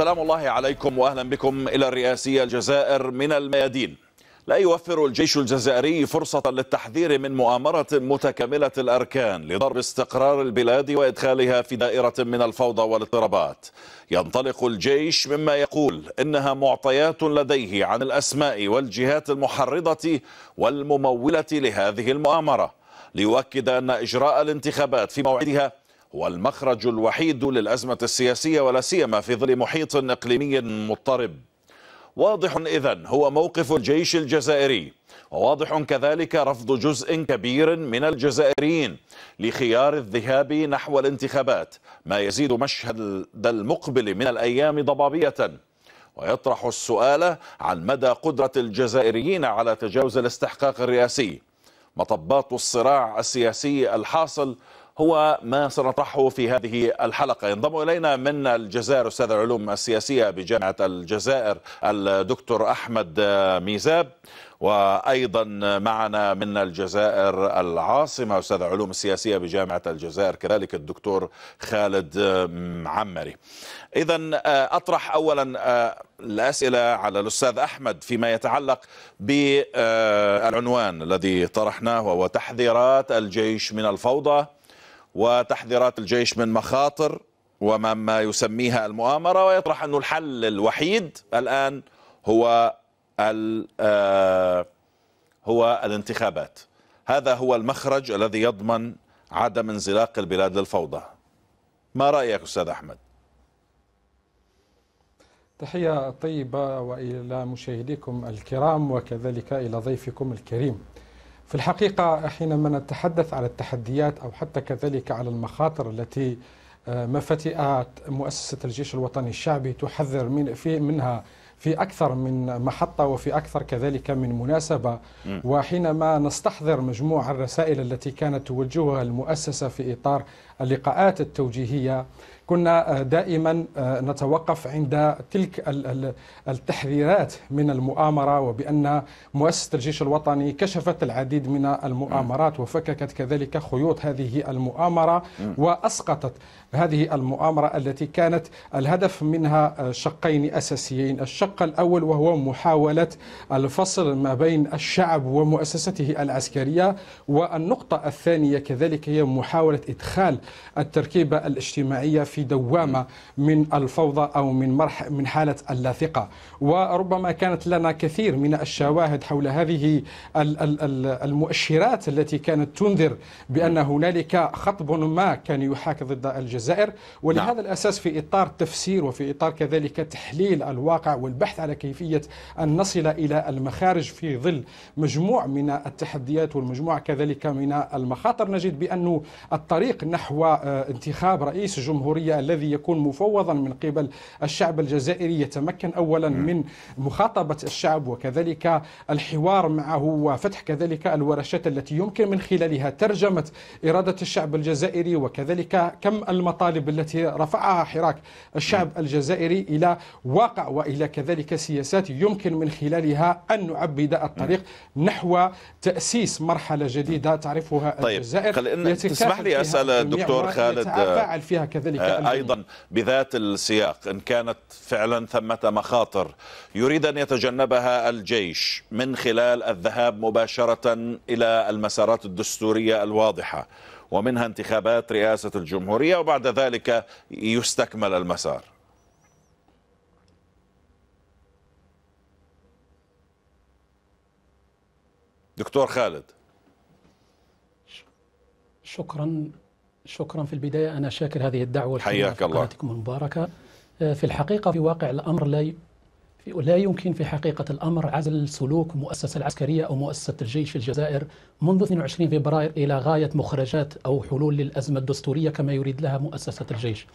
سلام الله عليكم وأهلا بكم إلى الرئاسية الجزائر من الميادين لا يوفر الجيش الجزائري فرصة للتحذير من مؤامرة متكاملة الأركان لضرب استقرار البلاد وإدخالها في دائرة من الفوضى والاضطرابات ينطلق الجيش مما يقول إنها معطيات لديه عن الأسماء والجهات المحرضة والممولة لهذه المؤامرة ليؤكد أن إجراء الانتخابات في موعدها هو المخرج الوحيد للأزمة السياسية ولا سيما في ظل محيط إقليمي مضطرب واضح إذا هو موقف الجيش الجزائري وواضح كذلك رفض جزء كبير من الجزائريين لخيار الذهاب نحو الانتخابات ما يزيد مشهد المقبل من الأيام ضبابية ويطرح السؤال عن مدى قدرة الجزائريين على تجاوز الاستحقاق الرئاسي مطبات الصراع السياسي الحاصل هو ما سنطرحه في هذه الحلقة ينضم إلينا من الجزائر أستاذ العلوم السياسية بجامعة الجزائر الدكتور أحمد ميزاب وأيضا معنا من الجزائر العاصمة أستاذ العلوم السياسية بجامعة الجزائر كذلك الدكتور خالد معمري إذا آه، أطرح أولا آه، الأسئلة على الأستاذ أحمد فيما يتعلق بالعنوان الذي طرحناه وهو تحذيرات الجيش من الفوضى وتحذيرات الجيش من مخاطر وما ما يسميها المؤامرة ويطرح أنه الحل الوحيد الآن هو آه، هو الانتخابات هذا هو المخرج الذي يضمن عدم انزلاق البلاد للفوضى ما رأيك أستاذ أحمد تحية طيبة وإلى مشاهديكم الكرام وكذلك إلى ضيفكم الكريم في الحقيقة حينما نتحدث على التحديات أو حتى كذلك على المخاطر التي آه، مفاتئات مؤسسة الجيش الوطني الشعبي تحذر من في منها في أكثر من محطة وفي أكثر كذلك من مناسبة وحينما نستحضر مجموع الرسائل التي كانت توجهها المؤسسة في إطار اللقاءات التوجيهية كنا آه، دائما آه، نتوقف عند تلك التحذيرات من المؤامرة وبأن مؤسسة الجيش الوطني كشفت العديد من المؤامرات وفككت كذلك خيوط هذه المؤامرة وأسقطت هذه المؤامرة التي كانت الهدف منها آه، شقين أساسيين الشق الأول وهو محاولة الفصل ما بين الشعب ومؤسسته العسكرية والنقطة الثانية كذلك هي محاولة إدخال التركيبة الاجتماعية في في دوامه من الفوضى او من مرح من حاله اللاثقه وربما كانت لنا كثير من الشواهد حول هذه المؤشرات التي كانت تنذر بان هنالك خطب ما كان يحاك ضد الجزائر ولهذا نعم. الاساس في اطار تفسير وفي اطار كذلك تحليل الواقع والبحث على كيفيه ان نصل الى المخارج في ظل مجموع من التحديات والمجموع كذلك من المخاطر نجد بأن الطريق نحو آه، انتخاب رئيس جمهورية الجزائرية الذي يكون مفوضا من قبل الشعب الجزائري يتمكن أولا من مخاطبة الشعب وكذلك الحوار معه وفتح كذلك الورشات التي يمكن من خلالها ترجمة إرادة الشعب الجزائري وكذلك كم المطالب التي رفعها حراك الشعب الجزائري إلى واقع وإلى كذلك سياسات يمكن من خلالها أن نعبد الطريق نحو تأسيس مرحلة جديدة تعرفها طيب. الجزائر تسمح لي أسأل الدكتور خالد فيها كذلك أيضا بذات السياق إن كانت فعلا ثمة مخاطر يريد أن يتجنبها الجيش من خلال الذهاب مباشرة إلى المسارات الدستورية الواضحة ومنها انتخابات رئاسة الجمهورية وبعد ذلك يستكمل المسار دكتور خالد شكرا شكرا في البداية أنا شاكر هذه الدعوة حياك الله المباركة آه، في الحقيقة في واقع الأمر لا لا يمكن في حقيقة الأمر عزل سلوك المؤسسة العسكرية أو مؤسسة الجيش في الجزائر منذ 22 فبراير إلى غاية مخرجات أو حلول للأزمة الدستورية كما يريد لها مؤسسة الجيش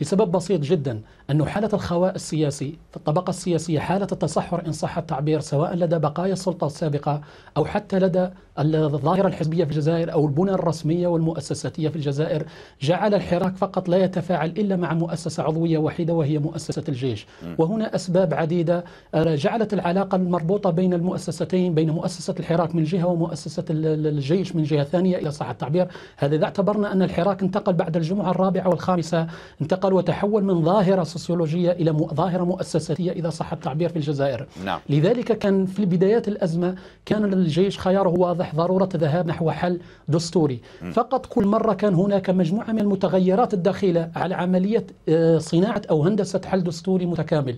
لسبب بسيط جدا أن حالة الخواء السياسي في الطبقة السياسية حالة التصحر إن صح التعبير سواء لدى بقايا السلطة السابقة أو حتى لدى الظاهرة الحزبية في الجزائر أو البنى الرسمية والمؤسساتية في الجزائر جعل الحراك فقط لا يتفاعل إلا مع مؤسسة عضوية وحيده وهي مؤسسة الجيش وهنا أسباب عديدة آه، جعلت العلاقة المربوطة بين المؤسستين بين مؤسسة الحراك من جهة ومؤسسة الجيش من جهة ثانية إلى صح التعبير هذا إذا اعتبرنا أن الحراك انتقل بعد الجمعة الرابعة والخامسة انتقل وتحول من ظاهرة سوسيولوجية إلى ظاهرة مؤسساتية إذا صح التعبير في الجزائر نعم. لذلك كان في بدايات الأزمة كان الجيش خياره واضح واضح ضرورة الذهاب نحو حل دستوري فقط كل مرة كان هناك مجموعة من المتغيرات الداخلة على عملية آه، صناعة أو هندسة حل دستوري متكامل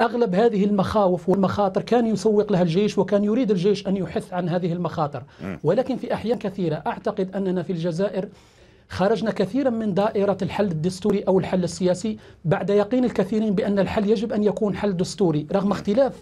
أغلب هذه المخاوف والمخاطر كان يسوق لها الجيش وكان يريد الجيش أن يحث عن هذه المخاطر ولكن في أحيان كثيرة أعتقد أننا في الجزائر خرجنا كثيرا من دائرة الحل الدستوري أو الحل السياسي بعد يقين الكثيرين بأن الحل يجب أن يكون حل دستوري رغم اختلاف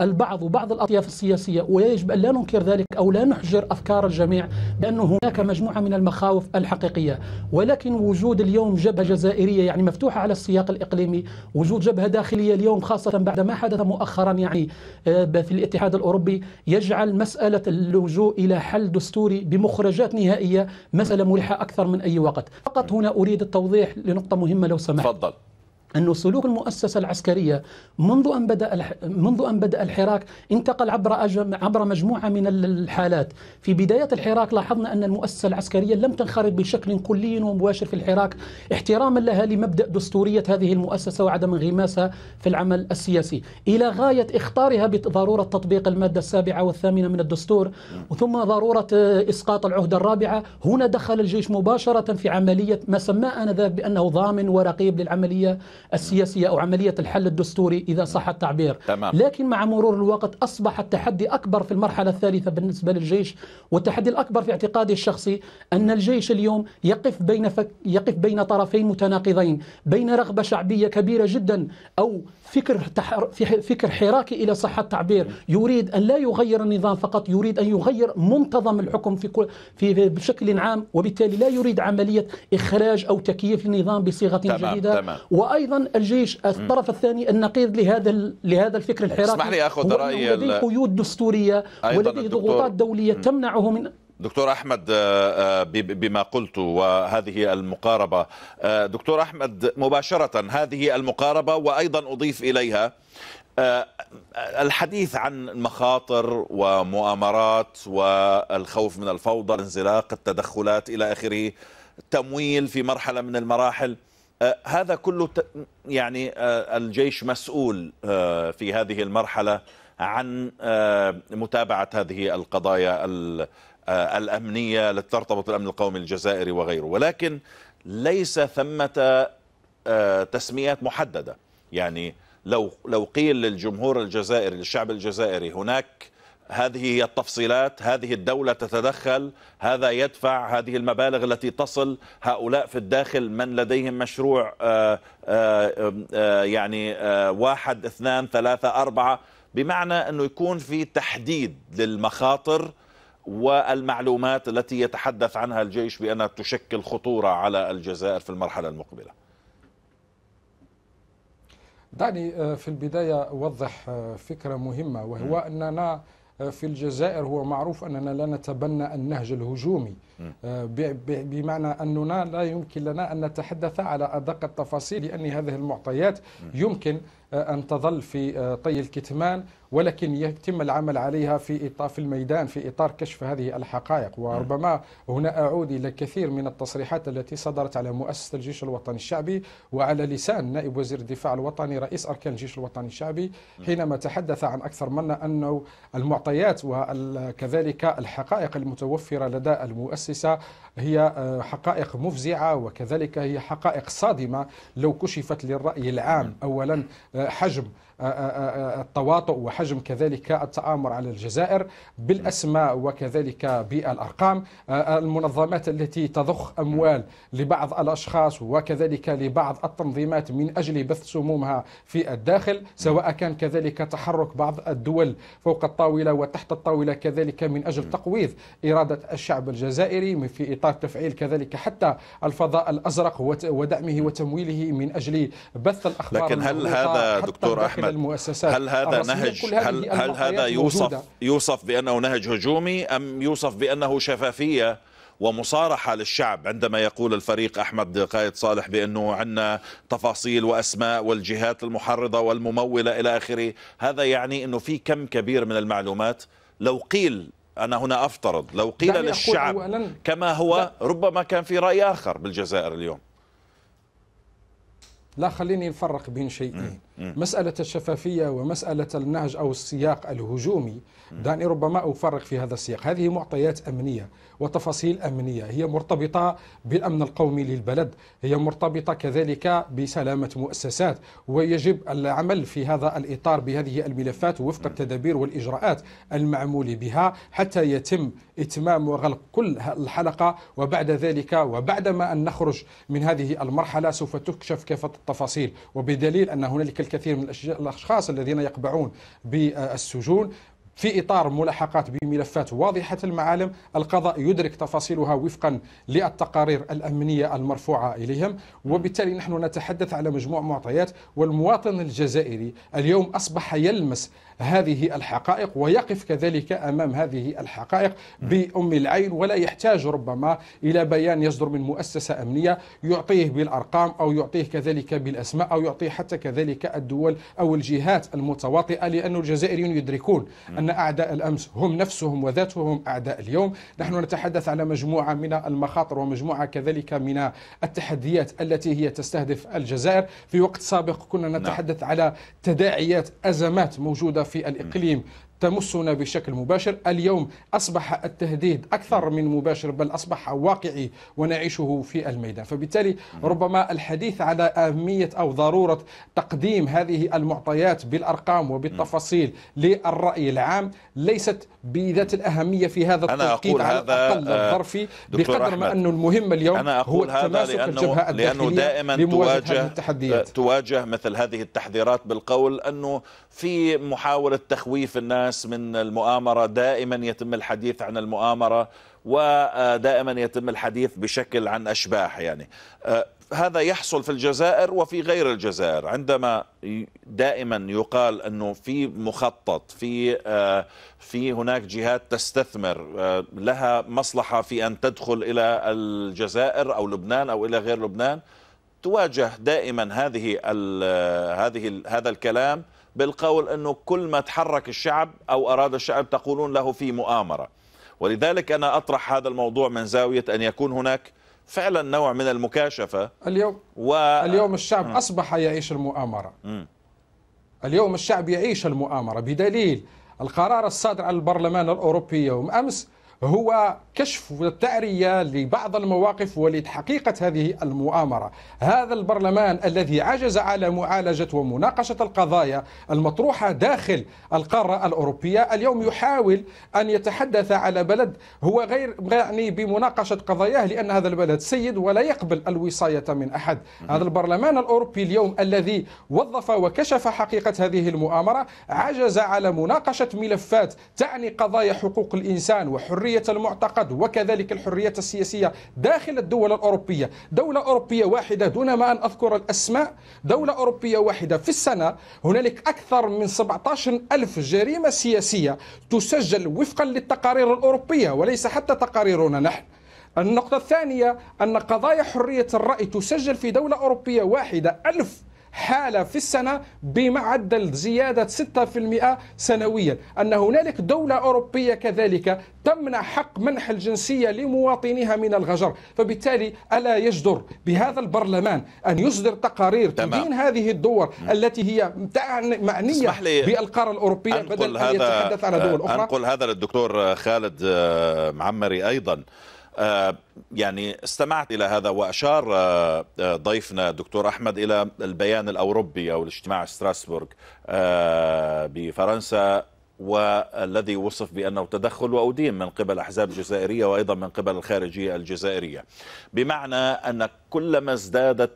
البعض وبعض الأطياف السياسية ويجب أن لا ننكر ذلك أو لا نحجر أفكار الجميع بأن هناك مجموعة من المخاوف الحقيقية ولكن وجود اليوم جبهة جزائرية يعني مفتوحة على السياق الإقليمي وجود جبهة داخلية اليوم خاصة بعد ما حدث مؤخرا يعني آه، في الاتحاد الأوروبي يجعل مسألة اللجوء إلى حل دستوري بمخرجات نهائية مسألة ملحة أكثر من أي وقت فقط هنا أريد التوضيح لنقطة مهمة لو سمحت تفضل أن سلوك المؤسسة العسكرية منذ أن بدأ منذ أن بدأ الحراك انتقل عبر عبر مجموعة من الحالات في بداية الحراك لاحظنا أن المؤسسة العسكرية لم تنخرط بشكل كلي ومباشر في الحراك احتراما لها لمبدأ دستورية هذه المؤسسة وعدم انغماسها في العمل السياسي إلى غاية إخطارها بضرورة تطبيق المادة السابعة والثامنة من الدستور ثم ضرورة آه، إسقاط العهدة الرابعة هنا دخل الجيش مباشرة في عملية ما سماه آنذاك بأنه ضامن ورقيب للعملية السياسية أو عملية الحل الدستوري إذا صح التعبير تمام. لكن مع مرور الوقت أصبح التحدي أكبر في المرحلة الثالثة بالنسبة للجيش والتحدي الأكبر في اعتقادي الشخصي أن الجيش اليوم يقف بين فك يقف بين طرفين متناقضين بين رغبة شعبية كبيرة جدا أو فكر فكر حراكي الى صحه التعبير يريد ان لا يغير النظام فقط يريد ان يغير منتظم الحكم في كل في بشكل عام وبالتالي لا يريد عمليه اخراج او تكييف النظام بصيغه تمام جديده تمام وايضا الجيش الطرف الثاني النقيض لهذا لهذا الفكر الحراكي اسمح لي اخذ راي لديه قيود دستوريه ولديه ضغوطات دوليه تمنعه من دكتور احمد آه، آه، بما قلت وهذه المقاربه آه، دكتور احمد مباشره هذه المقاربه وايضا اضيف اليها الحديث عن مخاطر ومؤامرات والخوف من الفوضى الانزلاق التدخلات الى اخره تمويل في مرحله من المراحل هذا كله يعني الجيش مسؤول في هذه المرحله عن متابعه هذه القضايا آه، الأمنية التي ترتبط بالأمن القومي الجزائري وغيره ولكن ليس ثمة آه، تسميات محددة يعني لو لو قيل للجمهور الجزائري للشعب الجزائري هناك هذه هي التفصيلات هذه الدولة تتدخل هذا يدفع هذه المبالغ التي تصل هؤلاء في الداخل من لديهم مشروع آآ آه، آآ يعني آآ واحد اثنان ثلاثة أربعة بمعنى أنه يكون في تحديد للمخاطر والمعلومات التي يتحدث عنها الجيش بأنها تشكل خطورة على الجزائر في المرحلة المقبلة دعني آه، في البداية أوضح آه، فكرة مهمة وهو أننا آه، في الجزائر هو معروف أننا لا نتبنى النهج الهجومي بمعنى أننا لا يمكن لنا أن نتحدث على أدق التفاصيل لأن هذه المعطيات يمكن آه، أن تظل في آه، طي الكتمان ولكن يتم العمل عليها في إطار في الميدان في إطار كشف هذه الحقائق نعم. وربما هنا أعود إلى كثير من التصريحات التي صدرت على مؤسسة الجيش الوطني الشعبي وعلى لسان نائب وزير الدفاع الوطني رئيس أركان الجيش الوطني الشعبي نعم. حينما تحدث عن أكثر منا أنه المعطيات وكذلك الحقائق المتوفرة لدى المؤسسة هي آه، حقائق مفزعة وكذلك هي حقائق صادمة لو كشفت للرأي العام نعم. أولا حجم آه، آه، آه، التواطؤ وحجم كذلك التآمر على الجزائر بالأسماء وكذلك بالأرقام المنظمات التي تضخ أموال لبعض الأشخاص وكذلك لبعض التنظيمات من أجل بث سمومها في الداخل سواء كان كذلك تحرك بعض الدول فوق الطاولة وتحت الطاولة كذلك من أجل تقويض إرادة الشعب الجزائري في إطار تفعيل كذلك حتى الفضاء الأزرق ودعمه وتمويله من أجل بث الأخبار لكن هل هذا دكتور احمد المؤسسات هل هذا نهج هل, هل هذا يوصف موجودة. يوصف بانه نهج هجومي ام يوصف بانه شفافيه ومصارحة للشعب عندما يقول الفريق أحمد قائد صالح بأنه عندنا تفاصيل وأسماء والجهات المحرضة والممولة إلى آخره هذا يعني أنه في كم كبير من المعلومات لو قيل أنا هنا أفترض لو قيل للشعب كما هو ربما كان في رأي آخر بالجزائر اليوم لا خليني نفرق بين شيئين مسألة الشفافية ومسألة النهج أو السياق الهجومي دعني ربما أفرق في هذا السياق هذه معطيات أمنية وتفاصيل أمنية هي مرتبطة بالأمن القومي للبلد هي مرتبطة كذلك بسلامة مؤسسات ويجب العمل في هذا الإطار بهذه الملفات وفق التدابير والإجراءات المعمول بها حتى يتم إتمام وغلق كل الحلقة وبعد ذلك وبعدما أن نخرج من هذه المرحلة سوف تكشف كافة التفاصيل وبدليل أن هنالك الكثير من الأشخاص الذين يقبعون بالسجون في إطار ملاحقات بملفات واضحة المعالم القضاء يدرك تفاصيلها وفقا للتقارير الأمنية المرفوعة إليهم وبالتالي نحن نتحدث على مجموع معطيات والمواطن الجزائري اليوم أصبح يلمس هذه الحقائق ويقف كذلك أمام هذه الحقائق بأم العين ولا يحتاج ربما إلى بيان يصدر من مؤسسة أمنية يعطيه بالأرقام أو يعطيه كذلك بالأسماء أو يعطيه حتى كذلك الدول أو الجهات المتواطئة لأن الجزائريون يدركون أن أن أعداء الأمس هم نفسهم وذاتهم أعداء اليوم نحن نتحدث على مجموعة من المخاطر ومجموعة كذلك من التحديات التي هي تستهدف الجزائر في وقت سابق كنا نعم. نتحدث على تداعيات أزمات موجودة في الإقليم تمسنا بشكل مباشر اليوم أصبح التهديد أكثر من مباشر بل أصبح واقعي ونعيشه في الميدان فبالتالي ربما الحديث على أهمية أو ضرورة تقديم هذه المعطيات بالأرقام وبالتفاصيل للرأي العام ليست بذات الأهمية في هذا التوقيت على الأقل آه، الظرفي بقدر ما أنه المهم اليوم أنا أقول هو التماسك هذا لأنه, الجبهة لأنه دائما تواجه, تواجه مثل هذه التحذيرات بالقول أنه في محاولة تخويف الناس من المؤامرة دائما يتم الحديث عن المؤامرة ودائما يتم الحديث بشكل عن أشباح يعني أه، هذا يحصل في الجزائر وفي غير الجزائر عندما دائما يقال انه في مخطط في أه، في هناك جهات تستثمر أه، لها مصلحه في ان تدخل الى الجزائر او لبنان او الى غير لبنان تواجه دائما هذه هذه هذا الكلام بالقول أنه كل ما تحرك الشعب أو أراد الشعب تقولون له في مؤامرة ولذلك أنا أطرح هذا الموضوع من زاوية أن يكون هناك فعلا نوع من المكاشفة اليوم و... اليوم الشعب م. أصبح يعيش المؤامرة م. اليوم الشعب يعيش المؤامرة بدليل القرار الصادر عن البرلمان الأوروبي يوم أمس هو كشف التعرية لبعض المواقف ولتحقيقة هذه المؤامرة هذا البرلمان الذي عجز على معالجة ومناقشة القضايا المطروحة داخل القارة الأوروبية اليوم يحاول أن يتحدث على بلد هو غير يعني بمناقشة قضاياه لأن هذا البلد سيد ولا يقبل الوصاية من أحد هذا البرلمان الأوروبي اليوم الذي وظف وكشف حقيقة هذه المؤامرة عجز على مناقشة ملفات تعني قضايا حقوق الإنسان وحرية حرية المعتقد وكذلك الحرية السياسية داخل الدول الأوروبية دولة أوروبية واحدة دون ما أن أذكر الأسماء دولة أوروبية واحدة في السنة هنالك أكثر من 17 ألف جريمة سياسية تسجل وفقا للتقارير الأوروبية وليس حتى تقاريرنا نحن النقطة الثانية أن قضايا حرية الرأي تسجل في دولة أوروبية واحدة ألف حالة في السنة بمعدل زيادة 6% سنويا أن هنالك دولة أوروبية كذلك تمنع حق منح الجنسية لمواطنيها من الغجر فبالتالي ألا يجدر بهذا البرلمان أن يصدر تقارير تدين هذه الدول التي هي معنية بالقارة الأوروبية بدل أن يتحدث عن دول أخرى أنقل هذا للدكتور خالد آه، معمري أيضا آه، يعني استمعت إلى هذا وأشار آه، آه، ضيفنا الدكتور أحمد إلى البيان الأوروبي أو الاجتماع ستراسبورغ بفرنسا والذي وصف بأنه تدخل وأدين من قبل أحزاب جزائرية وأيضا من قبل الخارجية الجزائرية بمعنى أن كلما ازدادت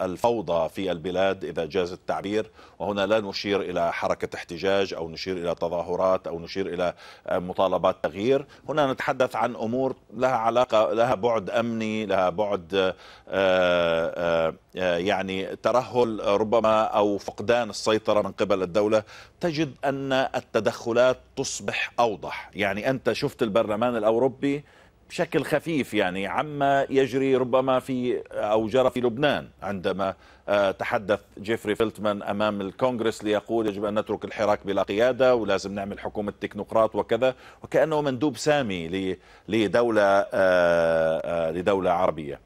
الفوضى في البلاد إذا جاز التعبير وهنا لا نشير إلى حركة احتجاج أو نشير إلى تظاهرات أو نشير إلى آه، مطالبات تغيير هنا نتحدث عن أمور لها علاقة لها بعد أمني لها بعد آه، آه، يعني ترهل ربما أو فقدان السيطرة من قبل الدولة تجد أن التدخلات تصبح أوضح يعني أنت شفت البرلمان الأوروبي بشكل خفيف يعني عما يجري ربما في او جرى في لبنان عندما آه، تحدث جيفري فيلتمان امام الكونغرس ليقول يجب ان نترك الحراك بلا قياده ولازم نعمل حكومه تكنوقراط وكذا وكانه مندوب سامي لدوله آه، آه، لدوله عربيه.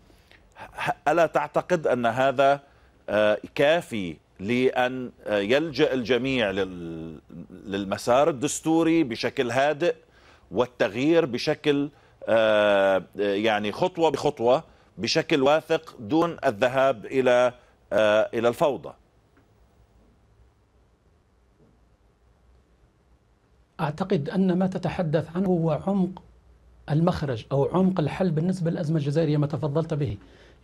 الا تعتقد ان هذا كافي لان يلجا الجميع للمسار الدستوري بشكل هادئ والتغيير بشكل آه، آه، يعني خطوه بخطوه بشكل واثق دون الذهاب الى آه، الى الفوضى اعتقد ان ما تتحدث عنه هو عمق المخرج او عمق الحل بالنسبه للازمه الجزائريه ما تفضلت به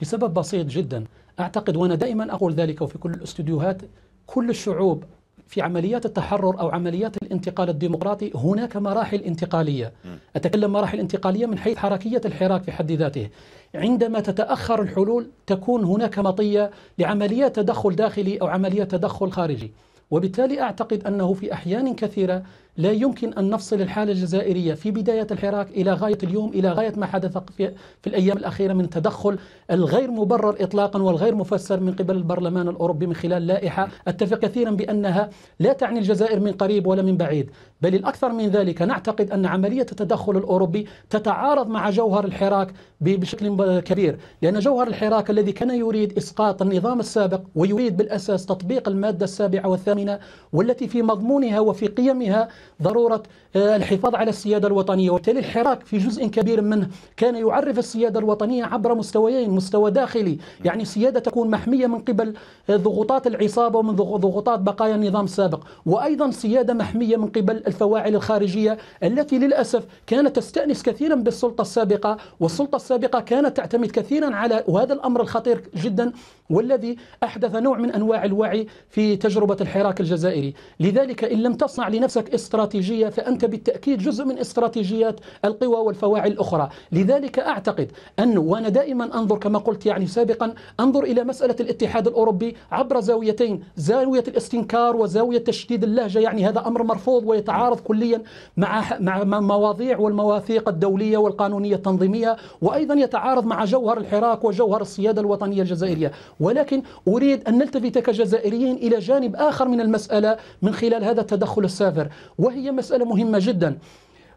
لسبب بسيط جدا اعتقد وانا دائما اقول ذلك وفي كل الاستديوهات كل الشعوب في عمليات التحرر أو عمليات الانتقال الديمقراطي هناك مراحل انتقالية أتكلم مراحل انتقالية من حيث حركية الحراك في حد ذاته عندما تتأخر الحلول تكون هناك مطية لعمليات تدخل داخلي أو عمليات تدخل خارجي وبالتالي أعتقد أنه في أحيان كثيرة لا يمكن أن نفصل الحالة الجزائرية في بداية الحراك إلى غاية اليوم إلى غاية ما حدث في, في الأيام الأخيرة من تدخل الغير مبرر إطلاقا والغير مفسر من قبل البرلمان الأوروبي من خلال لائحة أتفق كثيرا بأنها لا تعني الجزائر من قريب ولا من بعيد بل الأكثر من ذلك نعتقد أن عملية التدخل الأوروبي تتعارض مع جوهر الحراك بشكل كبير لأن جوهر الحراك الذي كان يريد إسقاط النظام السابق ويريد بالأساس تطبيق المادة السابعة والثامنة والتي في مضمونها وفي قيمها ضرورة آه، الحفاظ على السيادة الوطنية وبالتالي الحراك في جزء كبير منه كان يعرف السيادة الوطنية عبر مستويين مستوى داخلي يعني سيادة تكون محمية من قبل آه، ضغوطات العصابة ومن ضغوطات بقايا النظام السابق وأيضا سيادة محمية من قبل الفواعل الخارجية التي للأسف كانت تستأنس كثيرا بالسلطة السابقة والسلطة السابقة كانت تعتمد كثيرا على وهذا الأمر الخطير جدا والذي أحدث نوع من أنواع الوعي في تجربة الحراك الجزائري لذلك إن لم تصنع لنفسك استراتيجية فأنت بالتأكيد جزء من استراتيجيات القوى والفواعل الأخرى لذلك أعتقد أن وأنا دائما أنظر كما قلت يعني سابقا أنظر إلى مسألة الاتحاد الأوروبي عبر زاويتين زاوية الاستنكار وزاوية تشديد اللهجة يعني هذا أمر مرفوض ويتعارض كليا مع مع مواضيع والمواثيق الدولية والقانونية التنظيمية وأيضا يتعارض مع جوهر الحراك وجوهر السيادة الوطنية الجزائرية ولكن أريد أن نلتفت كجزائريين إلى جانب آخر من المسألة من خلال هذا التدخل السافر وهي مسألة مهمة جدا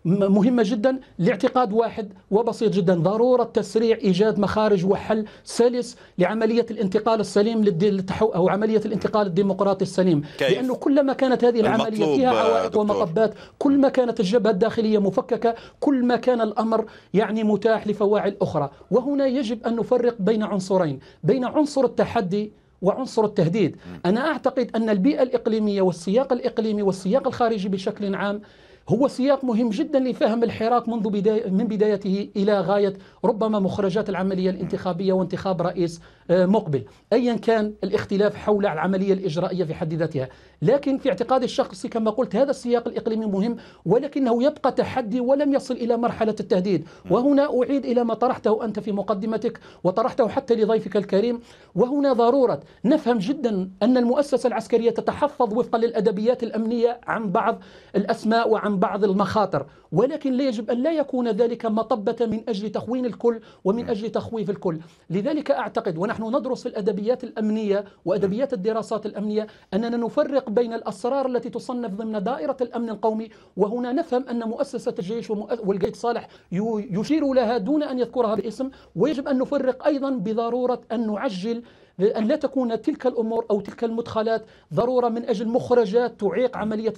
مهمة جدا لاعتقاد واحد وبسيط جدا ضرورة تسريع إيجاد مخارج وحل سلس لعملية الانتقال السليم للتحو أو عملية الانتقال الديمقراطي السليم كيف؟ لأنه كلما كانت هذه العملية فيها آه، عوائق ومطبات كل ما كانت الجبهة الداخلية مفككة كل ما كان الأمر يعني متاح لفواعل أخرى وهنا يجب أن نفرق بين عنصرين بين عنصر التحدي وعنصر التهديد أنا أعتقد أن البيئة الإقليمية والسياق الإقليمي والسياق الخارجي بشكل عام هو سياق مهم جدا لفهم الحراك منذ بداية من بدايته إلى غاية ربما مخرجات العملية الانتخابية وانتخاب رئيس آه، مقبل أيا كان الاختلاف حول العملية الإجرائية في حد ذاتها لكن في اعتقادي الشخصي كما قلت هذا السياق الإقليمي مهم ولكنه يبقى تحدي ولم يصل إلى مرحلة التهديد وهنا أعيد إلى ما طرحته أنت في مقدمتك وطرحته حتى لضيفك الكريم وهنا ضرورة نفهم جدا أن المؤسسة العسكرية تتحفظ وفقا للأدبيات الأمنية عن بعض الأسماء وعن عن بعض المخاطر ولكن لا يجب أن لا يكون ذلك مطبة من أجل تخوين الكل ومن نعم. أجل تخويف الكل لذلك أعتقد ونحن ندرس في الأدبيات الأمنية وأدبيات نعم. الدراسات الأمنية أننا نفرق بين الأسرار التي تصنف ضمن دائرة الأمن القومي وهنا نفهم أن مؤسسة الجيش والقيد صالح يشير لها دون أن يذكرها باسم ويجب أن نفرق أيضا بضرورة أن نعجل لأن لا تكون تلك الأمور أو تلك المدخلات ضرورة من أجل مخرجات تعيق عملية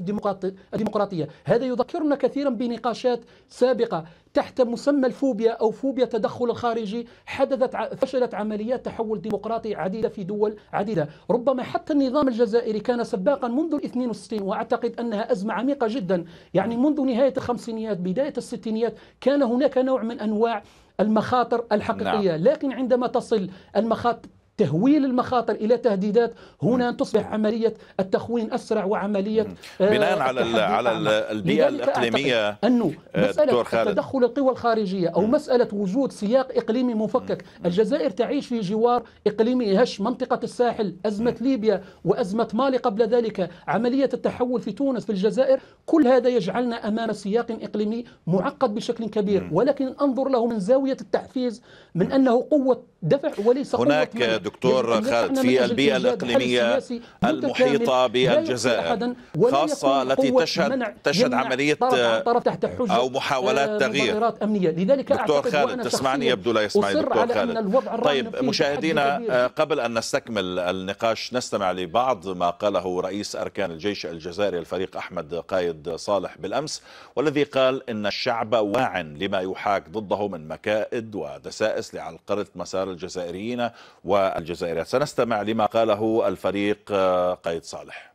الديمقراطية هذا يذكرنا كثيرا بنقاشات سابقة تحت مسمى الفوبيا أو فوبيا التدخل الخارجي حدثت فشلت عمليات تحول ديمقراطي عديدة في دول عديدة ربما حتى النظام الجزائري كان سباقا منذ الاثنين وستين وأعتقد أنها أزمة عميقة جدا يعني منذ نهاية الخمسينيات بداية الستينيات كان هناك نوع من أنواع المخاطر الحقيقية نعم. لكن عندما تصل المخاطر تهويل المخاطر الى تهديدات هنا تصبح عمليه التخوين اسرع وعمليه بناء على آه، على البيئه الاقليميه انه آه، مساله تدخل القوى الخارجيه او مساله وجود سياق اقليمي مفكك الجزائر تعيش في جوار اقليمي هش منطقه الساحل ازمه ليبيا وازمه مالي قبل ذلك عمليه التحول في تونس في الجزائر كل هذا يجعلنا امام سياق اقليمي معقد بشكل كبير ولكن انظر له من زاويه التحفيز من انه قوه دفع وليس هناك يعني دكتور خالد في البيئة الإقليمية المحيطة بالجزائر خاصة التي تشهد تشهد عملية طرف تحت آه، حجة أو محاولات آه، تغيير أمنية لذلك دكتور خالد تسمعني يبدو لا يسمعني دكتور خالد طيب مشاهدينا آه، قبل أن نستكمل النقاش نستمع لبعض ما قاله رئيس أركان الجيش الجزائري الفريق أحمد قايد صالح بالأمس والذي قال إن الشعب واعٍ لما يحاك ضده من مكائد ودسائس لعلقلة مسار الجزائريين والجزائريات سنستمع لما قاله الفريق آه، قيد صالح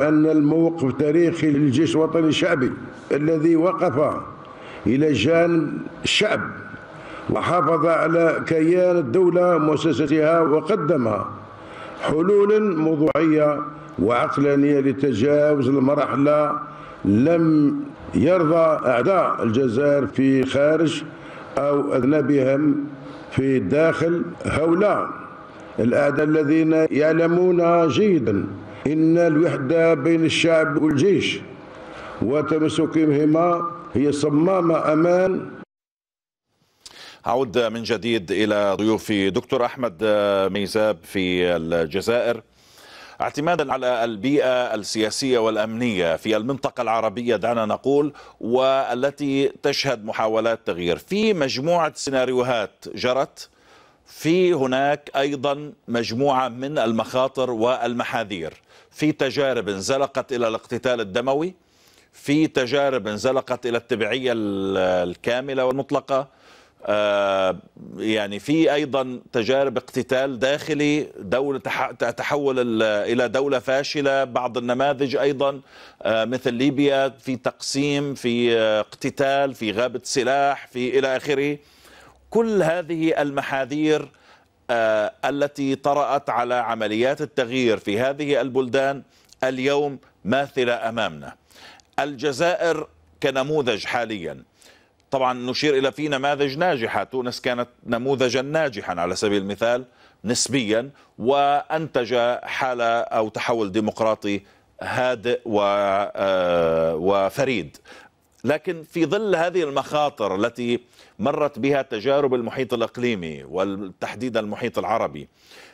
أن الموقف تاريخي للجيش الوطني الشعبي الذي وقف إلى جانب الشعب وحافظ على كيان الدولة مؤسستها وقدم حلولا موضوعية وعقلانية لتجاوز المرحلة لم يرضى أعداء الجزائر في خارج أو أذنبهم في داخل هؤلاء الأعداء الذين يعلمون جيدا إن الوحدة بين الشعب والجيش وتمسكهما هي صمامة أمان أعود من جديد إلى ضيوفي دكتور أحمد ميزاب في الجزائر اعتمادا على البيئة السياسية والأمنية في المنطقة العربية دعنا نقول والتي تشهد محاولات تغيير في مجموعة سيناريوهات جرت في هناك أيضا مجموعة من المخاطر والمحاذير في تجارب انزلقت إلى الاقتتال الدموي في تجارب انزلقت إلى التبعية الكاملة والمطلقة آه، يعني في ايضا تجارب اقتتال داخلي دوله تتحول الى دوله فاشله بعض النماذج ايضا آه، مثل ليبيا في تقسيم في آه، اقتتال في غابه سلاح في الى اخره كل هذه المحاذير التي طرات على عمليات التغيير في هذه البلدان اليوم ماثله امامنا الجزائر كنموذج حاليا طبعا نشير إلى في نماذج ناجحة تونس كانت نموذجا ناجحا على سبيل المثال نسبيا وأنتج حالة أو تحول ديمقراطي هادئ آه، وفريد لكن في ظل هذه المخاطر التي مرت بها تجارب المحيط الإقليمي والتحديد المحيط العربي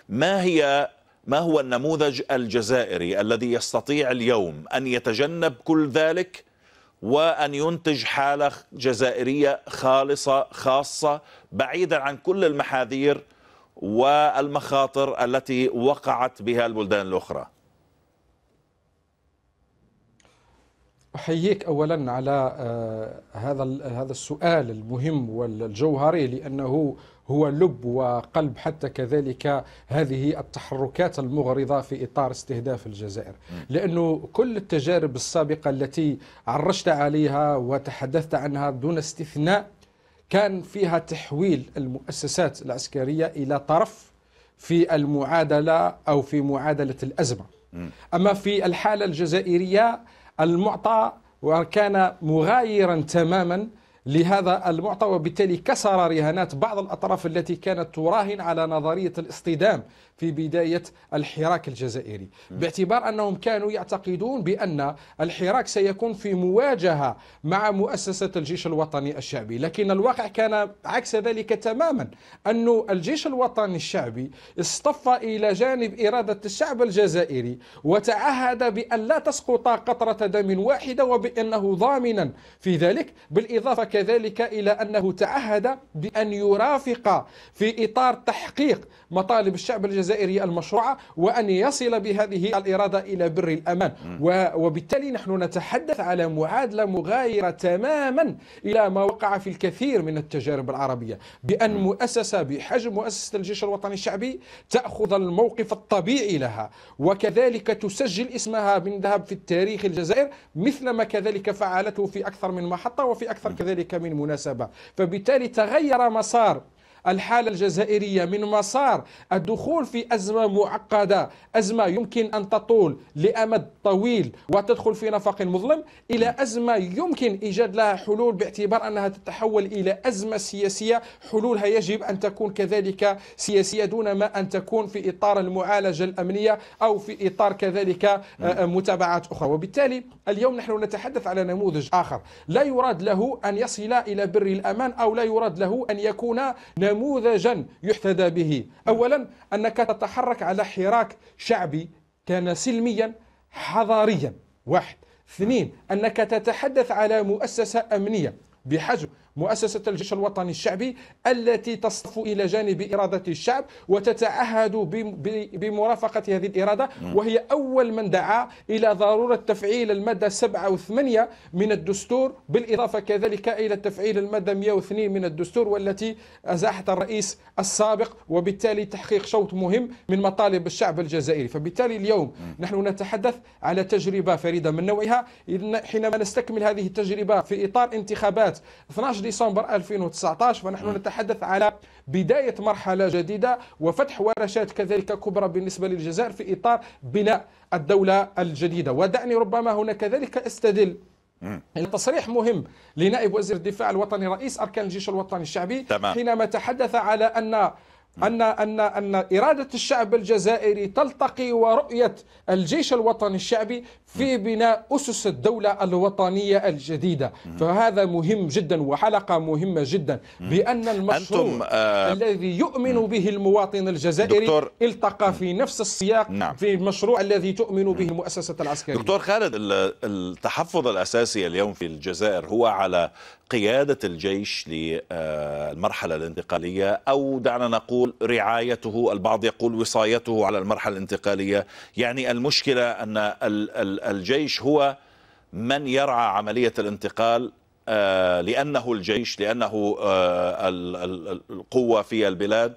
ما هي ما هو النموذج الجزائري الذي يستطيع اليوم أن يتجنب كل ذلك وأن ينتج حالة جزائرية خالصة خاصة بعيدا عن كل المحاذير والمخاطر التي وقعت بها البلدان الأخرى احييك اولا على آه، هذا هذا السؤال المهم والجوهري لانه هو لب وقلب حتى كذلك هذه التحركات المغرضة في إطار استهداف الجزائر لأنه كل التجارب السابقة التي عرشت عليها وتحدثت عنها دون استثناء كان فيها تحويل المؤسسات العسكرية إلى طرف في المعادلة أو في معادلة الأزمة أما في الحالة الجزائرية المعطى وكان مغايرا تماما لهذا المعطى وبالتالي كسر رهانات بعض الأطراف التي كانت تراهن على نظرية الاصطدام في بداية الحراك الجزائري باعتبار أنهم كانوا يعتقدون بأن الحراك سيكون في مواجهة مع مؤسسة الجيش الوطني الشعبي لكن الواقع كان عكس ذلك تماما أن الجيش الوطني الشعبي اصطف إلى جانب إرادة الشعب الجزائري وتعهد بأن لا تسقط قطرة دم واحدة وبأنه ضامنا في ذلك بالإضافة كذلك إلى أنه تعهد بأن يرافق في إطار تحقيق مطالب الشعب الجزائري المشروعة وأن يصل بهذه الإرادة إلى بر الأمان وبالتالي نحن نتحدث على معادلة مغايرة تماما إلى ما وقع في الكثير من التجارب العربية بأن مؤسسة بحجم مؤسسة الجيش الوطني الشعبي تأخذ الموقف الطبيعي لها وكذلك تسجل اسمها من ذهب في التاريخ الجزائر مثلما كذلك فعلته في أكثر من محطة وفي أكثر كذلك ذلك من مناسبة فبالتالي تغير مسار الحالة الجزائرية من مسار الدخول في أزمة معقدة أزمة يمكن أن تطول لأمد طويل وتدخل في نفق مظلم إلى أزمة يمكن إيجاد لها حلول باعتبار أنها تتحول إلى أزمة سياسية حلولها يجب أن تكون كذلك سياسية دون ما أن تكون في إطار المعالجة الأمنية أو في إطار كذلك آه، آه، متابعات أخرى وبالتالي اليوم نحن نتحدث على نموذج آخر لا يراد له أن يصل إلى بر الأمان أو لا يراد له أن يكون نموذج نموذجا يحتذى به أولا أنك تتحرك على حراك شعبي كان سلميا حضاريا واحد اثنين أنك تتحدث على مؤسسة أمنية بحجم مؤسسة الجيش الوطني الشعبي التي تصف إلى جانب إرادة الشعب وتتعهد بمرافقة هذه الإرادة نعم. وهي أول من دعا إلى ضرورة تفعيل المادة 7 و 8 من الدستور بالإضافة كذلك إلى تفعيل المادة 102 من الدستور والتي أزاحت الرئيس السابق وبالتالي تحقيق شوط مهم من مطالب الشعب الجزائري فبالتالي اليوم نعم. نحن نتحدث على تجربة فريدة من نوعها حينما نستكمل هذه التجربة في إطار انتخابات 12 ديسمبر 2019 فنحن نتحدث على بداية مرحلة جديدة وفتح ورشات كذلك كبرى بالنسبة للجزائر في إطار بناء الدولة الجديدة ودعني ربما هنا كذلك استدل تصريح مهم لنائب وزير الدفاع الوطني رئيس أركان الجيش الوطني الشعبي تمام. حينما تحدث على أن أن أن أن إرادة الشعب الجزائري تلتقي ورؤية الجيش الوطني الشعبي في بناء أسس الدولة الوطنية الجديدة فهذا مهم جدا وحلقة مهمة جدا بأن المشروع أنتم آه الذي يؤمن به المواطن الجزائري دكتور التقى في نفس السياق نعم. في المشروع الذي تؤمن به المؤسسة العسكرية دكتور خالد التحفظ الأساسي اليوم في الجزائر هو على قيادة الجيش للمرحلة الانتقالية أو دعنا نقول رعايته البعض يقول وصايته على المرحلة الانتقالية يعني المشكلة أن ال الجيش هو من يرعى عملية الانتقال آه، لأنه الجيش لأنه آه، القوة في البلاد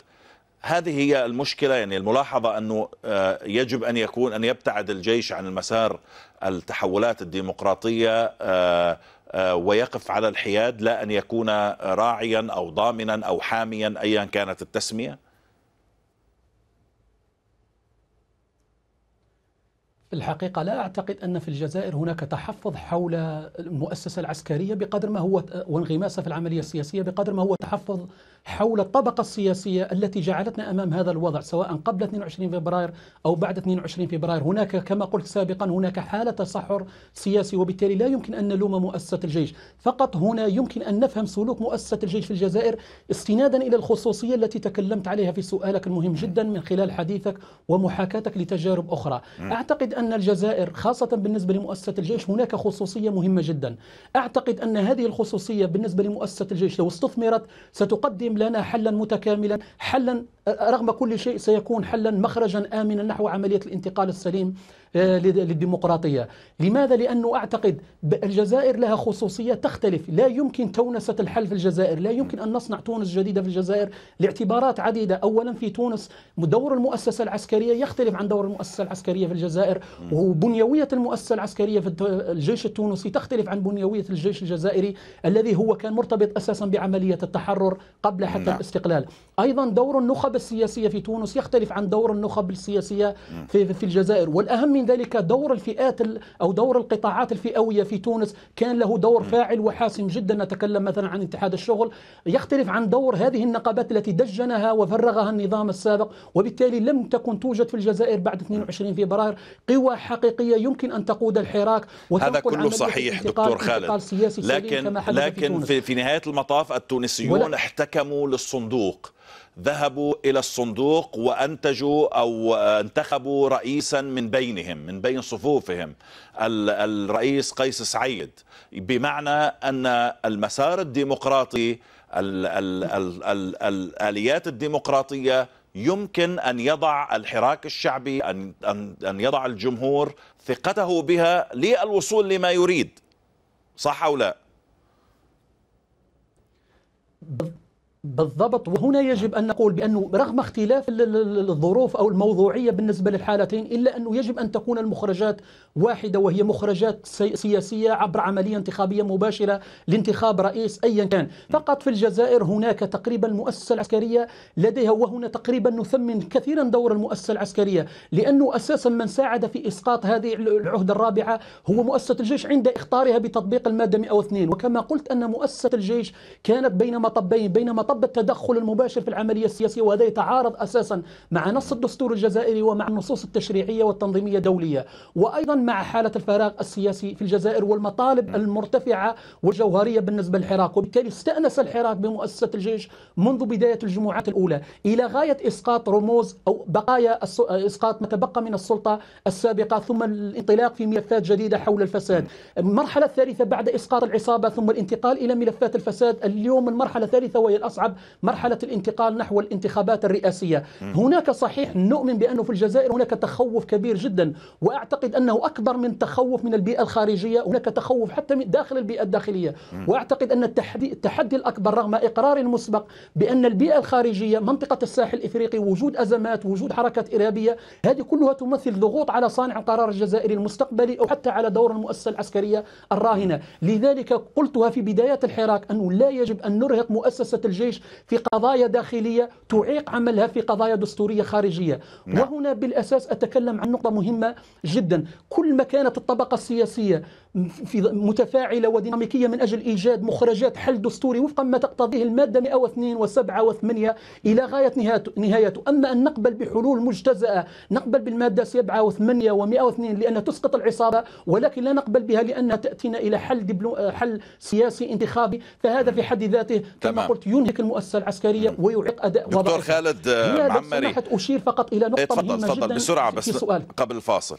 هذه هي المشكلة يعني الملاحظة أنه آه، يجب أن يكون أن يبتعد الجيش عن المسار التحولات الديمقراطية ويقف على الحياد لا أن يكون راعيا أو ضامنا أو حاميا أيا كانت التسمية الحقيقة لا أعتقد أن في الجزائر هناك تحفظ حول المؤسسة العسكرية بقدر ما هو وانغماسة في العملية السياسية بقدر ما هو تحفظ حول الطبقة السياسية التي جعلتنا أمام هذا الوضع سواء قبل 22 فبراير أو بعد 22 فبراير هناك كما قلت سابقا هناك حالة تصحر سياسي وبالتالي لا يمكن أن نلوم مؤسسة الجيش فقط هنا يمكن أن نفهم سلوك مؤسسة الجيش في الجزائر استنادا إلى الخصوصية التي تكلمت عليها في سؤالك المهم جدا من خلال حديثك ومحاكاتك لتجارب أخرى أعتقد أن الجزائر خاصة بالنسبة لمؤسسة الجيش هناك خصوصية مهمة جدا أعتقد أن هذه الخصوصية بالنسبة لمؤسسة الجيش لو استثمرت ستقدم لنا حلا متكاملا حلا رغم كل شيء سيكون حلا مخرجا آمنا نحو عملية الانتقال السليم آه، للديمقراطية لماذا؟ لأنه أعتقد الجزائر لها خصوصية تختلف لا يمكن تونسة الحل في الجزائر لا يمكن أن نصنع تونس جديدة في الجزائر لاعتبارات عديدة أولا في تونس دور المؤسسة العسكرية يختلف عن دور المؤسسة العسكرية في الجزائر وبنيوية المؤسسة العسكرية في الجيش التونسي تختلف عن بنيوية الجيش الجزائري الذي هو كان مرتبط أساسا بعملية التحرر قبل حتى نعم. الاستقلال أيضا دور النخب السياسية في تونس يختلف عن دور النخب السياسية في, في الجزائر والأهم من ذلك دور الفئات أو دور القطاعات الفئوية في تونس كان له دور فاعل وحاسم جدا نتكلم مثلا عن اتحاد الشغل يختلف عن دور هذه النقابات التي دجنها وفرغها النظام السابق وبالتالي لم تكن توجد في الجزائر بعد 22 فبراير قوى حقيقية يمكن أن تقود الحراك هذا كله صحيح دكتور خالد لكن لكن في, في نهاية المطاف التونسيون احتكموا للصندوق ذهبوا إلى الصندوق وأنتجوا أو انتخبوا رئيسا من بينهم من بين صفوفهم الرئيس قيس سعيد بمعنى أن المسار الديمقراطي الآليات الديمقراطية يمكن أن يضع الحراك الشعبي أن, أن يضع الجمهور ثقته بها للوصول لما يريد صح أو لا؟ بالضبط وهنا يجب أن نقول بأنه رغم اختلاف الظروف أو الموضوعية بالنسبة للحالتين إلا أنه يجب أن تكون المخرجات واحدة وهي مخرجات سياسية عبر عملية انتخابية مباشرة لانتخاب رئيس أيا كان فقط في الجزائر هناك تقريبا المؤسسة العسكرية لديها وهنا تقريبا نثمن كثيرا دور المؤسسة العسكرية لأنه أساسا من ساعد في إسقاط هذه العهدة الرابعة هو مؤسسة الجيش عند اخطارها بتطبيق المادة 102 وكما قلت أن مؤسسة الجيش كانت بين مطبين بين مطب ضد التدخل المباشر في العملية السياسية وهذا يتعارض أساسا مع نص الدستور الجزائري ومع النصوص التشريعية والتنظيمية الدولية وأيضا مع حالة الفراغ السياسي في الجزائر والمطالب نعم. المرتفعة والجوهرية بالنسبة للحراك وبالتالي استأنس الحراك بمؤسسة الجيش منذ بداية الجمعات الأولى إلى غاية إسقاط رموز أو بقايا إسقاط ما تبقى من السلطة السابقة ثم الانطلاق في ملفات جديدة حول الفساد نعم. المرحلة الثالثة بعد إسقاط العصابة ثم الانتقال إلى ملفات الفساد اليوم المرحلة الثالثة وهي الأصعب تلعب مرحلة الانتقال نحو الانتخابات الرئاسية هناك صحيح نؤمن بأنه في الجزائر هناك تخوف كبير جدا وأعتقد أنه أكبر من تخوف من البيئة الخارجية هناك تخوف حتى من داخل البيئة الداخلية وأعتقد أن التحدي, التحدي الأكبر رغم إقرار مسبق بأن البيئة الخارجية منطقة الساحل الإفريقي وجود أزمات وجود حركات إرهابية هذه كلها تمثل ضغوط على صانع القرار الجزائري المستقبلي أو حتى على دور المؤسسة العسكرية الراهنة لذلك قلتها في بداية الحراك أنه لا يجب أن نرهق مؤسسة الجيش الجيش في قضايا داخلية تعيق عملها في قضايا دستورية خارجية نعم. وهنا بالأساس أتكلم عن نقطة مهمة جدا كل ما كانت الطبقة السياسية في متفاعلة وديناميكية من أجل إيجاد مخرجات حل دستوري وفقا ما تقتضيه المادة 102 و7 و8 إلى غاية نهايته أما أن نقبل بحلول مجتزأة نقبل بالمادة 7 و8 و102 لأنها تسقط العصابة ولكن لا نقبل بها لأنها تأتينا إلى حل دبلو حل سياسي انتخابي فهذا في حد ذاته كما قلت ينهك المؤسسة العسكرية ويعيق أداء دكتور خالد معمري أشير فقط إلى نقطة إيه، تفضل مهمة تفضل جدا بسرعة بس قبل الفاصل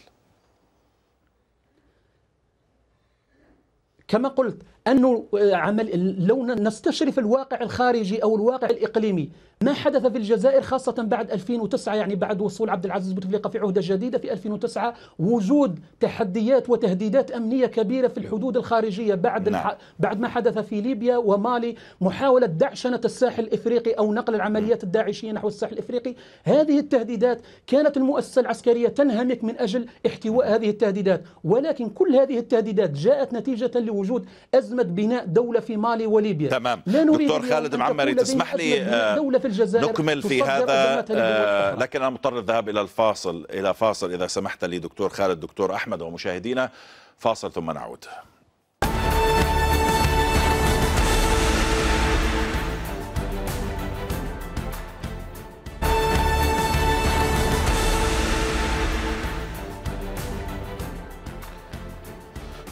كما قلت أنه آه، عمل لو نستشرف الواقع الخارجي أو الواقع الإقليمي ما حدث في الجزائر خاصة بعد 2009 يعني بعد وصول عبد العزيز بوتفليقة في عهدة جديدة في 2009 وجود تحديات وتهديدات أمنية كبيرة في الحدود الخارجية بعد نعم. الح... بعد ما حدث في ليبيا ومالي محاولة دعشنة الساحل الإفريقي أو نقل العمليات الداعشية نحو الساحل الإفريقي هذه التهديدات كانت المؤسسة العسكرية تنهمك من أجل احتواء هذه التهديدات ولكن كل هذه التهديدات جاءت نتيجة لوجود أزمة ازمه بناء دوله في مالي وليبيا تمام لا نريد دكتور خالد معمري تسمح لي آه، دوله في الجزائر نكمل في هذا آه، لكن انا مضطر الذهاب الى الفاصل الى فاصل اذا سمحت لي دكتور خالد دكتور احمد ومشاهدينا فاصل ثم نعود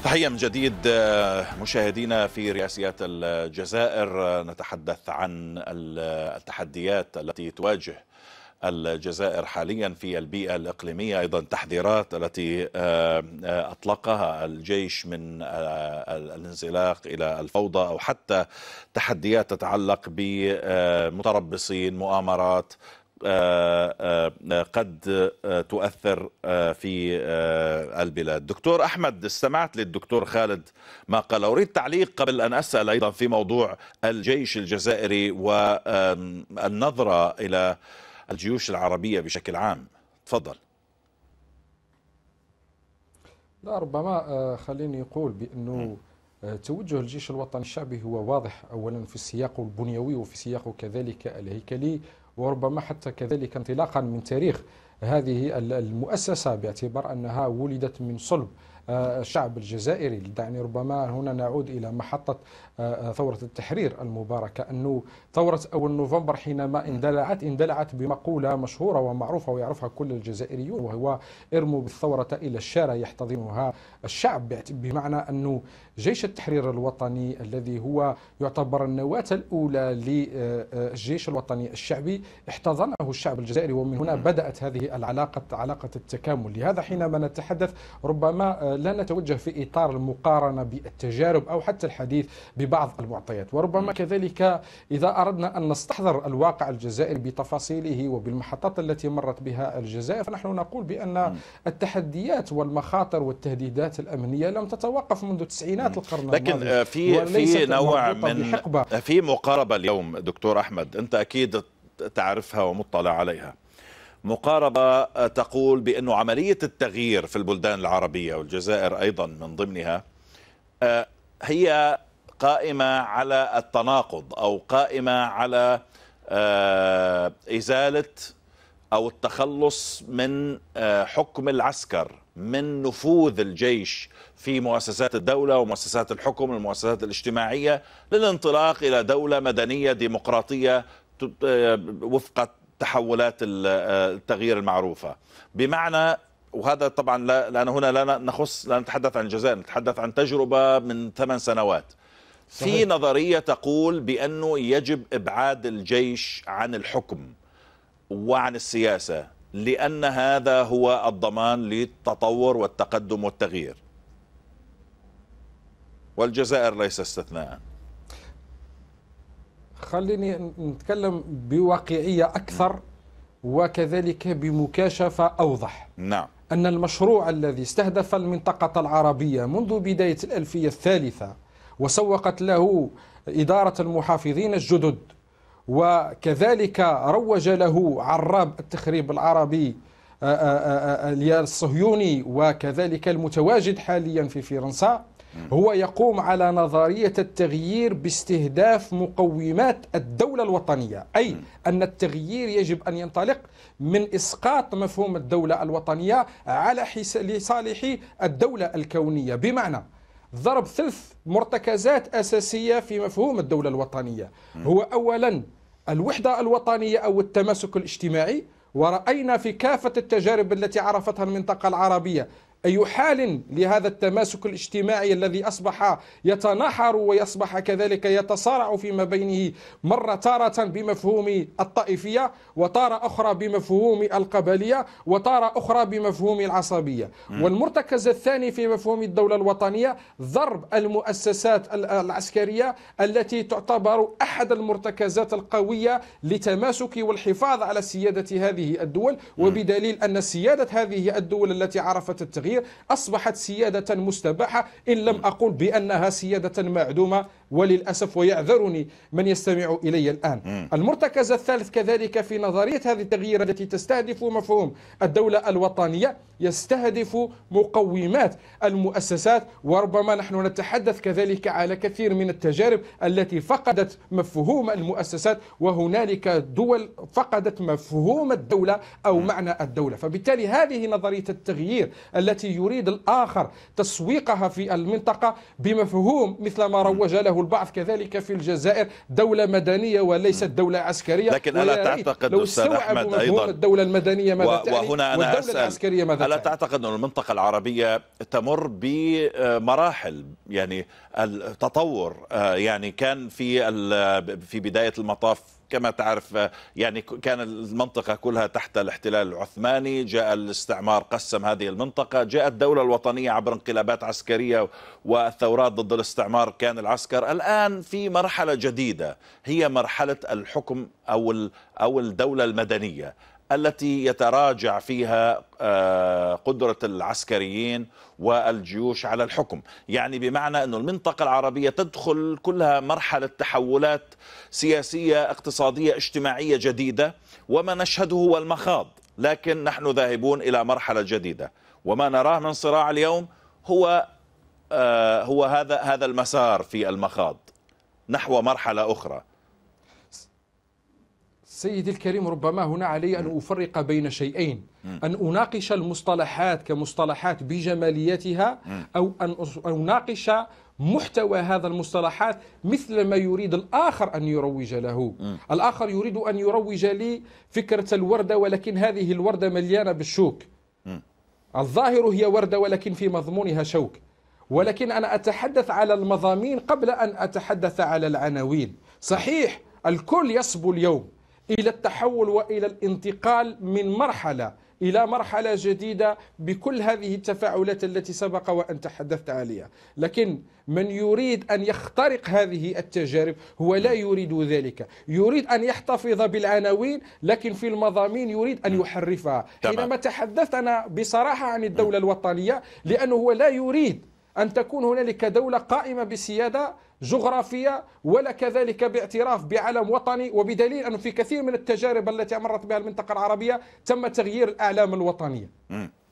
تحية من جديد آه، مشاهدينا في رئاسيات الجزائر آه، نتحدث عن آه، التحديات التي تواجه الجزائر حاليا في البيئة الإقليمية أيضا تحذيرات التي أطلقها الجيش من الانزلاق إلى الفوضى أو حتى تحديات تتعلق بمتربصين مؤامرات آه، آه، قد آه، تؤثر في البلاد دكتور أحمد استمعت للدكتور خالد ما قال أريد تعليق قبل أن أسأل أيضا في موضوع الجيش الجزائري والنظرة إلى الجيوش العربية بشكل عام تفضل لا ربما خليني أقول بأنه توجه الجيش الوطني الشعبي هو واضح أولا في السياق البنيوي وفي سياقه كذلك الهيكلي وربما حتى كذلك انطلاقا من تاريخ هذه المؤسسة باعتبار أنها ولدت من صلب آه، الشعب الجزائري دعني ربما هنا نعود إلى محطة آه، آه، ثورة التحرير المباركة أنه ثورة أول نوفمبر حينما اندلعت اندلعت بمقولة مشهورة ومعروفة ويعرفها كل الجزائريون وهو ارموا بالثورة إلى الشارع يحتضنها الشعب بمعنى أنه جيش التحرير الوطني الذي هو يعتبر النواة الأولى للجيش الوطني الشعبي احتضنه الشعب الجزائري ومن هنا بدأت هذه العلاقة علاقة التكامل لهذا حينما نتحدث ربما لا نتوجه في إطار المقارنة بالتجارب أو حتى الحديث ببعض المعطيات وربما كذلك إذا أردنا أن نستحضر الواقع الجزائري بتفاصيله وبالمحطات التي مرت بها الجزائر فنحن نقول بأن التحديات والمخاطر والتهديدات الأمنية لم تتوقف منذ تسعينات القرن لكن آه، في في نوع من بحقبة. آه، في مقاربة اليوم دكتور أحمد أنت أكيد تعرفها ومطلع عليها مقاربة تقول بأن عملية التغيير في البلدان العربية والجزائر أيضا من ضمنها آه، هي قائمة على التناقض أو قائمة على آه، إزالة أو التخلص من آه، حكم العسكر من نفوذ الجيش في مؤسسات الدولة ومؤسسات الحكم والمؤسسات الاجتماعية للانطلاق إلى دولة مدنية ديمقراطية وفق تحولات آه، التغيير المعروفة بمعنى وهذا طبعا لا لأن هنا لا نخص لا نتحدث عن الجزائر نتحدث عن تجربة من ثمان سنوات صحيح. في نظرية تقول بأنه يجب إبعاد الجيش عن الحكم وعن السياسة لأن هذا هو الضمان للتطور والتقدم والتغيير والجزائر ليس استثناءً خليني نتكلم بواقعية أكثر وكذلك بمكاشفة أوضح نعم أن المشروع الذي استهدف المنطقة العربية منذ بداية الألفية الثالثة وسوقت له إدارة المحافظين الجدد وكذلك روج له عراب التخريب العربي آه، آه، آه، الصهيوني وكذلك المتواجد حاليا في فرنسا هو يقوم على نظرية التغيير باستهداف مقومات الدولة الوطنية أي أن التغيير يجب أن ينطلق من إسقاط مفهوم الدولة الوطنية على لصالح الدولة الكونية بمعنى ضرب ثلث مرتكزات أساسية في مفهوم الدولة الوطنية هو أولا الوحدة الوطنية أو التماسك الاجتماعي ورأينا في كافة التجارب التي عرفتها المنطقة العربية أي حال لهذا التماسك الاجتماعي الذي أصبح يتناحر ويصبح كذلك يتصارع فيما بينه مرة تارة بمفهوم الطائفية وتارة أخرى بمفهوم القبلية وتارة أخرى بمفهوم العصبية والمرتكز الثاني في مفهوم الدولة الوطنية ضرب المؤسسات العسكرية التي تعتبر أحد المرتكزات القوية لتماسك والحفاظ على سيادة هذه الدول وبدليل أن سيادة هذه الدول التي عرفت التغيير التغيير أصبحت سيادة مستباحة إن لم أقل بأنها سيادة معدومة وللأسف ويعذرني من يستمع إلي الآن المرتكز الثالث كذلك في نظرية هذه التغيير التي تستهدف مفهوم الدولة الوطنية يستهدف مقومات المؤسسات وربما نحن نتحدث كذلك على كثير من التجارب التي فقدت مفهوم المؤسسات وهنالك دول فقدت مفهوم الدولة أو معنى الدولة فبالتالي هذه نظرية التغيير التي يريد الآخر تسويقها في المنطقة بمفهوم مثل ما روج له له البعض كذلك في الجزائر دولة مدنية وليست دولة عسكرية لكن ألا تعتقد لو أستاذ أحمد أيضا الدولة المدنية ماذا تعني وهنا أنا والدولة أسأل العسكرية ماذا ألا تعتقد أن المنطقة العربية تمر بمراحل يعني التطور آه، يعني كان في في بدايه المطاف كما تعرف آه، يعني كان المنطقة كلها تحت الاحتلال العثماني جاء الاستعمار قسم هذه المنطقة جاءت الدولة الوطنية عبر انقلابات عسكرية والثورات ضد الاستعمار كان العسكر الآن في مرحلة جديدة هي مرحلة الحكم أو, أو الدولة المدنية التي يتراجع فيها آه، قدرة العسكريين والجيوش على الحكم يعني بمعنى أن المنطقة العربية تدخل كلها مرحلة تحولات سياسية اقتصادية اجتماعية جديدة وما نشهده هو المخاض لكن نحن ذاهبون إلى مرحلة جديدة وما نراه من صراع اليوم هو آه، هو هذا هذا المسار في المخاض نحو مرحلة أخرى سيدي الكريم ربما هنا علي أن أفرق بين شيئين أن أناقش المصطلحات كمصطلحات بجماليتها أو أن أناقش محتوى هذا المصطلحات مثل ما يريد الآخر أن يروج له الآخر يريد أن يروج لي فكرة الوردة ولكن هذه الوردة مليانة بالشوك الظاهر هي وردة ولكن في مضمونها شوك ولكن أنا أتحدث على المضامين قبل أن أتحدث على العناوين صحيح الكل يصبو اليوم الى التحول والى الانتقال من مرحله الى مرحله جديده بكل هذه التفاعلات التي سبق وان تحدثت عليها لكن من يريد ان يخترق هذه التجارب هو لا يريد ذلك يريد ان يحتفظ بالعناوين لكن في المضامين يريد ان يحرفها حينما تحدثت انا بصراحه عن الدوله الوطنيه لانه هو لا يريد ان تكون هنالك دوله قائمه بسياده جغرافية ولا كذلك باعتراف بعلم وطني وبدليل أنه في كثير من التجارب التي مرت بها المنطقة العربية تم تغيير الأعلام الوطنية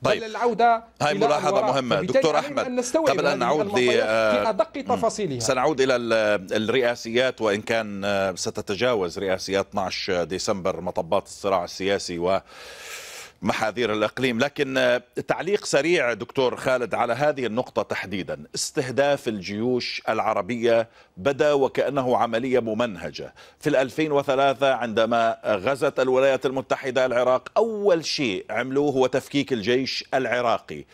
طيب العودة هاي ملاحظة مهمة دكتور أحمد أن قبل أن نعود ل... في أدق تفاصيلها سنعود إلى الرئاسيات وإن كان آه، ستتجاوز رئاسيات 12 آه، ديسمبر مطبات الصراع السياسي و محاذير الإقليم لكن آه، تعليق سريع دكتور خالد على هذه النقطة تحديدا استهداف الجيوش العربية بدا وكأنه عملية ممنهجة في 2003 عندما غزت الولايات المتحدة العراق أول شيء عملوه هو تفكيك الجيش العراقي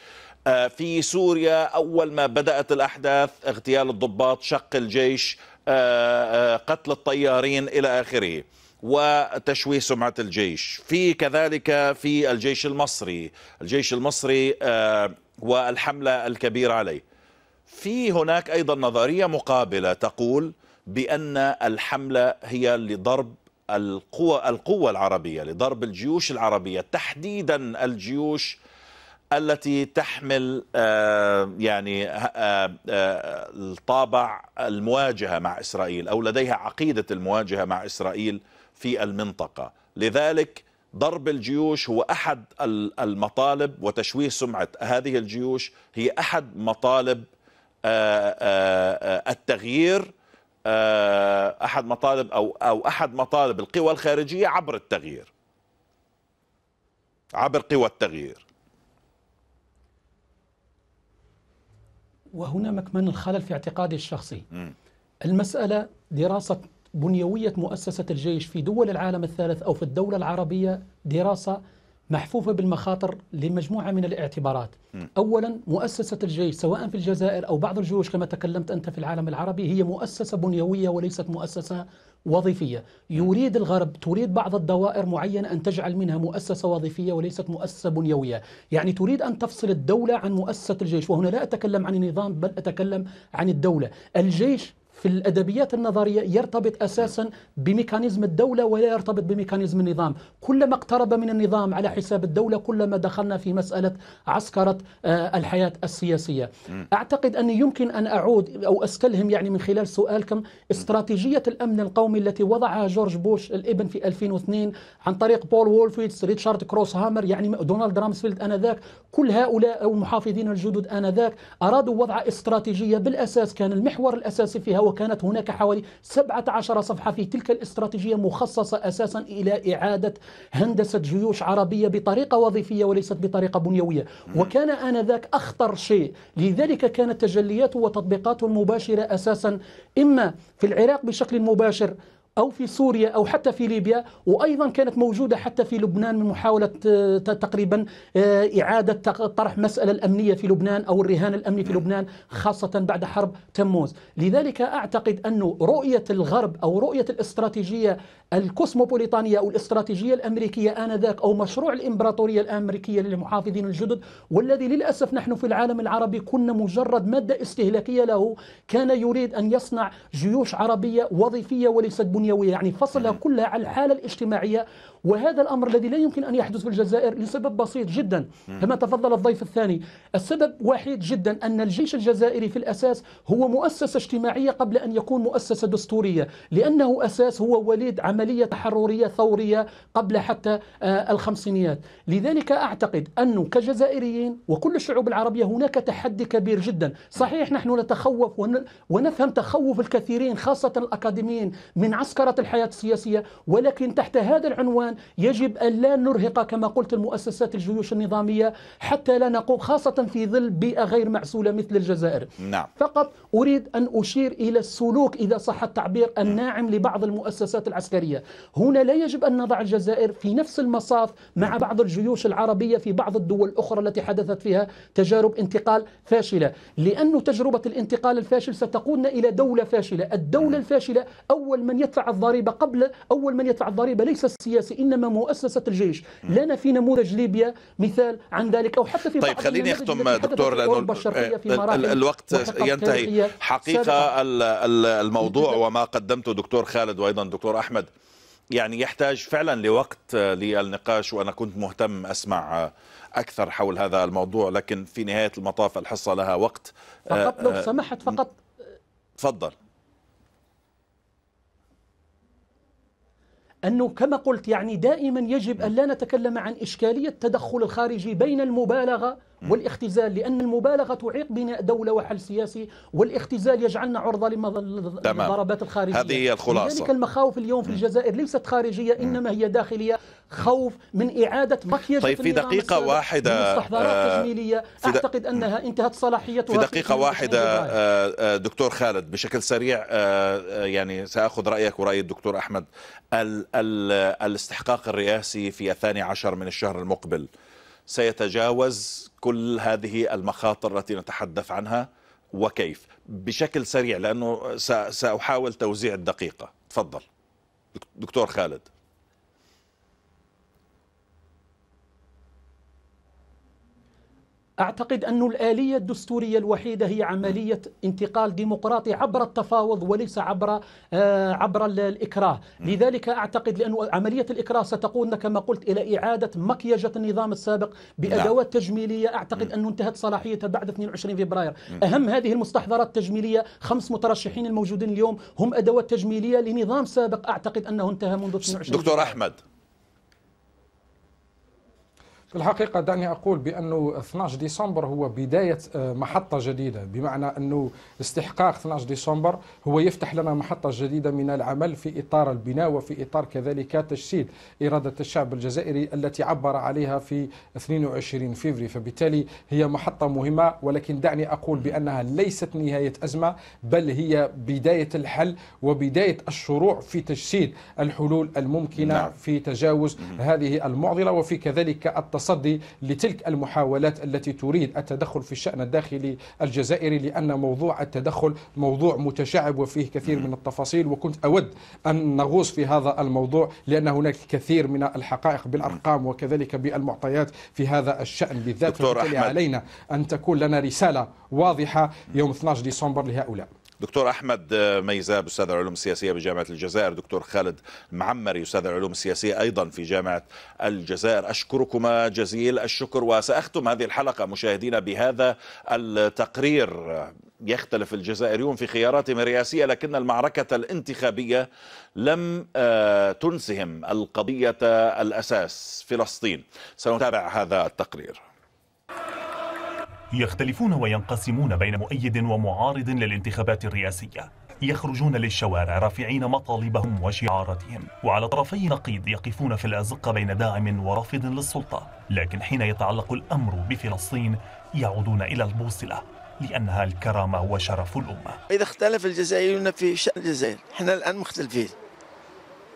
آه، في سوريا أول ما بدأت الأحداث اغتيال الضباط شق الجيش آه، قتل الطيارين إلى آخره وتشويه سمعة الجيش في كذلك في الجيش المصري الجيش المصري آه، والحملة الكبيرة عليه في هناك أيضا نظرية مقابلة تقول بأن الحملة هي لضرب القوى القوة العربية لضرب الجيوش العربية تحديدا الجيوش التي تحمل آه، يعني آه، الطابع المواجهه مع اسرائيل او لديها عقيده المواجهه مع اسرائيل في المنطقة لذلك ضرب الجيوش هو أحد المطالب وتشويه سمعة هذه الجيوش هي أحد مطالب آه، آه، آه، التغيير أحد مطالب أو أو أحد مطالب القوى الخارجية عبر التغيير عبر قوى التغيير وهنا مكمن الخلل في اعتقادي الشخصي المسألة دراسة بنيوية مؤسسة الجيش في دول العالم الثالث أو في الدولة العربية دراسة محفوفة بالمخاطر لمجموعة من الاعتبارات أولا مؤسسة الجيش سواء في الجزائر أو بعض الجيوش كما تكلمت أنت في العالم العربي هي مؤسسة بنيوية وليست مؤسسة وظيفية يريد الغرب تريد بعض الدوائر معينة أن تجعل منها مؤسسة وظيفية وليست مؤسسة بنيوية يعني تريد أن تفصل الدولة عن مؤسسة الجيش وهنا لا أتكلم عن النظام بل أتكلم عن الدولة الجيش في الأدبيات النظرية يرتبط أساسا بميكانيزم الدولة ولا يرتبط بميكانيزم النظام كلما اقترب من النظام على حساب الدولة كلما دخلنا في مسألة عسكرة آه، الحياة السياسية أعتقد أني يمكن أن أعود أو أستلهم يعني من خلال سؤالكم استراتيجية الأمن القومي التي وضعها جورج بوش الابن في 2002 عن طريق بول وولفيتس ريتشارد كروس هامر يعني دونالد رامسفيلد آنذاك كل هؤلاء أو المحافظين الجدد آنذاك أرادوا وضع استراتيجية بالأساس كان المحور الأساسي فيها وكانت هناك حوالي 17 صفحة في تلك الاستراتيجية مخصصة أساسا إلى إعادة هندسة جيوش عربية بطريقة وظيفية وليست بطريقة بنيوية وكان آنذاك أخطر شيء لذلك كانت تجلياته وتطبيقاته المباشرة أساسا إما في العراق بشكل مباشر أو في سوريا أو حتى في ليبيا وأيضا كانت موجودة حتى في لبنان من محاولة آه، تقريبا آه، إعادة طرح مسألة الأمنية في لبنان أو الرهان الأمني في لبنان خاصة بعد حرب تموز لذلك أعتقد أن رؤية الغرب أو رؤية الاستراتيجية الكوسموبوليتانية أو الاستراتيجية الأمريكية آنذاك أو مشروع الإمبراطورية الأمريكية للمحافظين الجدد والذي للأسف نحن في العالم العربي كنا مجرد مادة استهلاكية له كان يريد أن يصنع جيوش عربية وظيفية وليست بنية الدنيويه يعني فصلها نعم. كلها على الحالة الاجتماعية وهذا الأمر الذي لا يمكن أن يحدث في الجزائر لسبب بسيط جدا كما تفضل الضيف الثاني السبب وحيد جدا أن الجيش الجزائري في الأساس هو مؤسسة اجتماعية قبل أن يكون مؤسسة دستورية لأنه أساس هو وليد عملية تحررية ثورية قبل حتى آه، الخمسينيات لذلك أعتقد أنه كجزائريين وكل الشعوب العربية هناك تحدي كبير جدا صحيح نحن نتخوف ونفهم تخوف الكثيرين خاصة الأكاديميين من عسكرة الحياة السياسية ولكن تحت هذا العنوان الآن يجب أن لا نرهق كما قلت المؤسسات الجيوش النظامية حتى لا نقوم خاصة في ظل بيئة غير معسولة مثل الجزائر نعم. فقط أريد أن أشير إلى السلوك إذا صح التعبير الناعم لبعض المؤسسات العسكرية هنا لا يجب أن نضع الجزائر في نفس المصاف مع بعض الجيوش العربية في بعض الدول الأخرى التي حدثت فيها تجارب انتقال فاشلة لأن تجربة الانتقال الفاشل ستقودنا إلى دولة فاشلة الدولة الفاشلة أول من يدفع الضريبة قبل أول من يدفع الضريبة ليس السياسي إنما مؤسسة الجيش لنا في نموذج ليبيا مثال عن ذلك أو حتى في طيب خليني أختم دكتور لأنه آه، الوقت ينتهي حقيقة الموضوع وما قدمته دكتور خالد وأيضا دكتور أحمد يعني يحتاج فعلا لوقت آه، للنقاش وأنا كنت مهتم أسمع آه، أكثر حول هذا الموضوع لكن في نهاية المطاف الحصة لها وقت فقط لو سمحت فقط تفضل أنه كما قلت يعني دائما يجب أن لا نتكلم عن إشكالية التدخل الخارجي بين المبالغة والاختزال لأن المبالغة تعيق بناء دولة وحل سياسي والاختزال يجعلنا عرضة للضربات الخارجية هذه هي الخلاصة لذلك المخاوف اليوم في الجزائر ليست خارجية إنما هي داخلية خوف من إعادة مخيجة طيب في دقيقة واحدة مستحضرات آه، تجميلية أعتقد أنها انتهت صلاحيتها في دقيقة واحدة آه، آه، دكتور خالد بشكل سريع يعني سأخذ رأيك ورأي الدكتور أحمد ال ال الاستحقاق الرئاسي في الثاني عشر من الشهر المقبل سيتجاوز كل هذه المخاطر التي نتحدث عنها وكيف بشكل سريع لأنه سأحاول توزيع الدقيقة تفضل دكتور خالد أعتقد أن الآلية الدستورية الوحيدة هي عملية انتقال ديمقراطي عبر التفاوض وليس عبر آه عبر الإكراه لذلك أعتقد لأن عملية الإكراه ستقودنا كما قلت إلى إعادة مكيجة النظام السابق بأدوات نعم. تجميلية أعتقد أنه انتهت صلاحيتها بعد 22 فبراير أهم هذه المستحضرات التجميلية خمس مترشحين الموجودين اليوم هم أدوات تجميلية لنظام سابق أعتقد أنه انتهى منذ 22 دكتور أحمد في الحقيقة دعني أقول بأنه 12 ديسمبر هو بداية آه، محطة جديدة بمعنى أنه استحقاق 12 ديسمبر هو يفتح لنا محطة جديدة من العمل في إطار البناء وفي إطار كذلك تجسيد إرادة الشعب الجزائري التي عبر عليها في 22 فيفري فبالتالي هي محطة مهمة ولكن دعني أقول بأنها ليست نهاية أزمة بل هي بداية الحل وبداية الشروع في تجسيد الحلول الممكنة نعم. في تجاوز هذه المعضلة وفي كذلك التص التصدي لتلك المحاولات التي تريد التدخل في الشأن الداخلي الجزائري لأن موضوع التدخل موضوع متشعب وفيه كثير من التفاصيل وكنت أود أن نغوص في هذا الموضوع لأن هناك كثير من الحقائق بالأرقام وكذلك بالمعطيات في هذا الشأن بالذات فبالتالي علينا أن تكون لنا رسالة واضحة يوم 12 ديسمبر لهؤلاء دكتور احمد ميزاب استاذ العلوم السياسيه بجامعه الجزائر دكتور خالد معمري استاذ العلوم السياسيه ايضا في جامعه الجزائر اشكركما جزيل الشكر وساختم هذه الحلقه مشاهدينا بهذا التقرير يختلف الجزائريون في خياراتهم الرئاسيه لكن المعركه الانتخابيه لم آه، تنسهم القضيه الاساس فلسطين سنتابع هذا التقرير يختلفون وينقسمون بين مؤيد ومعارض للانتخابات الرئاسية يخرجون للشوارع رافعين مطالبهم وشعاراتهم وعلى طرفي نقيض يقفون في الأزقة بين داعم ورافض للسلطة لكن حين يتعلق الأمر بفلسطين يعودون إلى البوصلة لأنها الكرامة وشرف الأمة إذا اختلف الجزائريون في شأن الجزائر احنا الآن مختلفين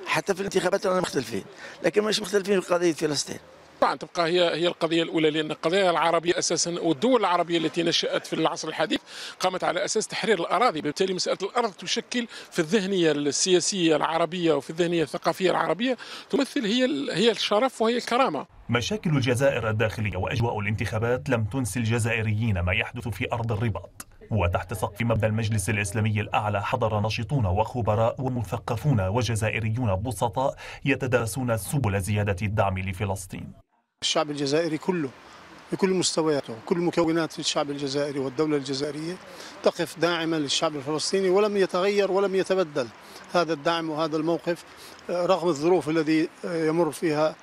حتى في الانتخابات أنا مختلفين لكن مش مختلفين في قضية فلسطين طبعا تبقى هي هي القضيه الاولى لان القضيه العربيه اساسا والدول العربيه التي نشات في العصر الحديث قامت على اساس تحرير الاراضي بالتالي مساله الارض تشكل في الذهنيه السياسيه العربيه وفي الذهنيه الثقافيه العربيه تمثل هي هي الشرف وهي الكرامه مشاكل الجزائر الداخليه واجواء الانتخابات لم تنس الجزائريين ما يحدث في ارض الرباط وتحت سقف مبنى المجلس الإسلامي الأعلى حضر ناشطون وخبراء ومثقفون وجزائريون بسطاء يتدارسون سبل زيادة الدعم لفلسطين الشعب الجزائري كله بكل مستوياته كل مكونات في الشعب الجزائري والدولة الجزائرية تقف داعما للشعب الفلسطيني ولم يتغير ولم يتبدل هذا الدعم وهذا الموقف آه، رغم الظروف الذي آه، يمر فيها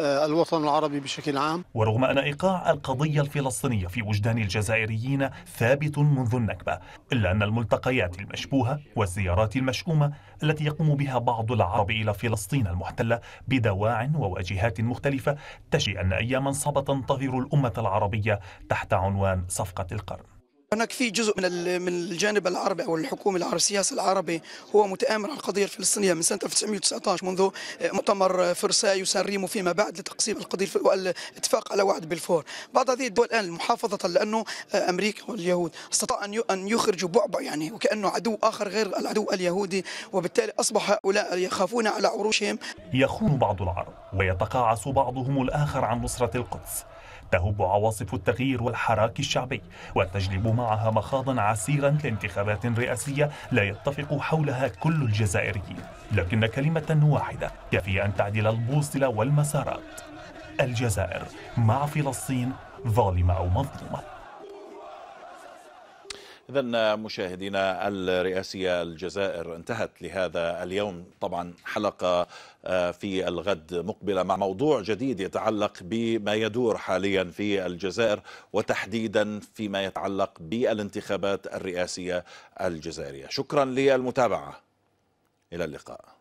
آه، الوطن العربي بشكل عام ورغم أن إيقاع القضية الفلسطينية في وجدان الجزائريين ثابت منذ النكبة إلا أن الملتقيات المشبوهة والزيارات المشؤومة التي يقوم بها بعض العرب إلى فلسطين المحتلة بدواع وواجهات مختلفة تجي أن أياما صعبة تنتظر الأمة العربية تحت عنوان صفقة القرن هناك في جزء من من الجانب العربي او الحكومه العربيه السياسي العربي هو متآمر على القضيه الفلسطينيه من سنه 1919 منذ آه، مؤتمر فرساي وسان ريمو فيما بعد لتقسيم القضيه والاتفاق على وعد بلفور بعض هذه الدول الان محافظه لانه آه، امريكا واليهود استطاع ان ان يخرجوا بعبع يعني وكانه عدو اخر غير العدو اليهودي وبالتالي اصبح هؤلاء يخافون على عروشهم يخون بعض العرب ويتقاعس بعضهم الاخر عن نصره القدس تهب عواصف التغيير والحراك الشعبي وتجلب معها مخاضا عسيرا لانتخابات رئاسية لا يتفق حولها كل الجزائريين لكن كلمة واحدة كفي أن تعدل البوصلة والمسارات الجزائر مع فلسطين ظالمة أو مظلومة إذا مشاهدينا الرئاسية الجزائر انتهت لهذا اليوم طبعا حلقة آه، في الغد مقبلة مع موضوع جديد يتعلق بما يدور حاليا في الجزائر وتحديدا فيما يتعلق بالانتخابات الرئاسية الجزائرية شكرا للمتابعة إلى اللقاء